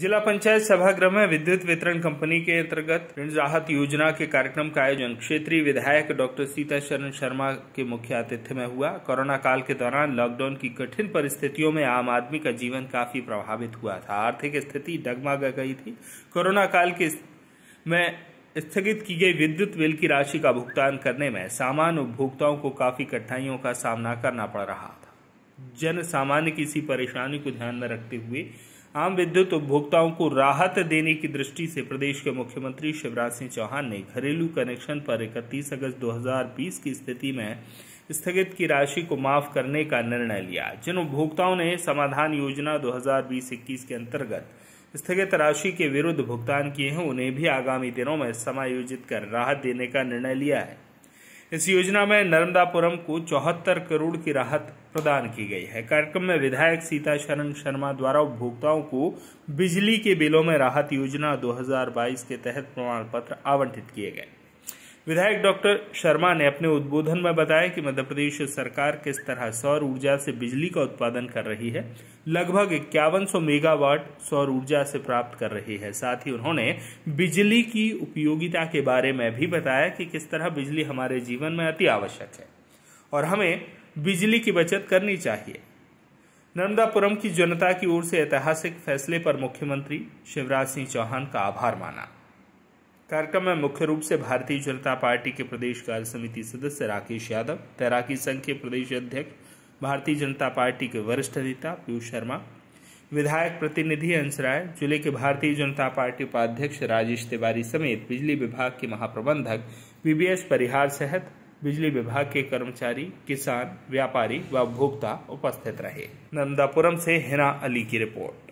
जिला पंचायत सभागृह में विद्युत वितरण कंपनी के अंतर्गत ऋण राहत योजना के कार्यक्रम का आयोजन क्षेत्रीय विधायक डॉक्टर सीता शरण शर्मा के मुख्य आतिथ्य में हुआ कोरोना काल के दौरान लॉकडाउन की कठिन परिस्थितियों में आम आदमी का जीवन काफी प्रभावित हुआ था आर्थिक स्थिति डगमा गई थी कोरोना काल के में स्थगित की गई विद्युत बिल की राशि का भुगतान करने में सामान्य उपभोक्ताओं को काफी कठिनाइयों का सामना करना पड़ रहा था जन सामान्य की इसी परेशानी को ध्यान में रखते हुए आम विद्युत उपभोक्ताओं को राहत देने की दृष्टि से प्रदेश के मुख्यमंत्री शिवराज सिंह चौहान ने घरेलू कनेक्शन पर 31 अगस्त 2020 की स्थिति में स्थगित की राशि को माफ करने का निर्णय लिया जिन उपभोक्ताओं ने समाधान योजना 2020-21 के अंतर्गत स्थगित राशि के विरुद्ध भुगतान किए हैं उन्हें भी आगामी दिनों में समायोजित कर राहत देने का निर्णय लिया है इस योजना में नर्मदापुरम को चौहत्तर करोड़ की राहत प्रदान की गई है कार्यक्रम में विधायक सीता शरण शर्मा द्वारा उपभोक्ताओं को बिजली के बिलों में राहत योजना 2022 के तहत प्रमाण पत्र आवंटित किए गए विधायक डॉक्टर शर्मा ने अपने उद्बोधन में बताया कि मध्य प्रदेश सरकार किस तरह सौर ऊर्जा से बिजली का उत्पादन कर रही है लगभग इक्यावन मेगावाट सौर ऊर्जा से प्राप्त कर रही है साथ ही उन्होंने बिजली की उपयोगिता के बारे में भी बताया कि किस तरह बिजली हमारे जीवन में अति आवश्यक है और हमें बिजली की बचत करनी चाहिए नर्मदापुरम की जनता की ओर से ऐतिहासिक फैसले पर मुख्यमंत्री शिवराज सिंह चौहान का आभार माना कार्यक्रम में मुख्य रूप से भारतीय जनता पार्टी के प्रदेश कार्य समिति सदस्य राकेश यादव तैराकी संघ के प्रदेश अध्यक्ष भारतीय जनता पार्टी के वरिष्ठ नेता पीयूष शर्मा विधायक प्रतिनिधि अंश राय जिले के भारतीय जनता पार्टी उपाध्यक्ष राजेश तिवारी समेत बिजली विभाग के महाप्रबंधक बीबीएस परिहार सहित बिजली विभाग के कर्मचारी किसान व्यापारी व उपभोक्ता उपस्थित रहे नंदापुरम से हिना अली की रिपोर्ट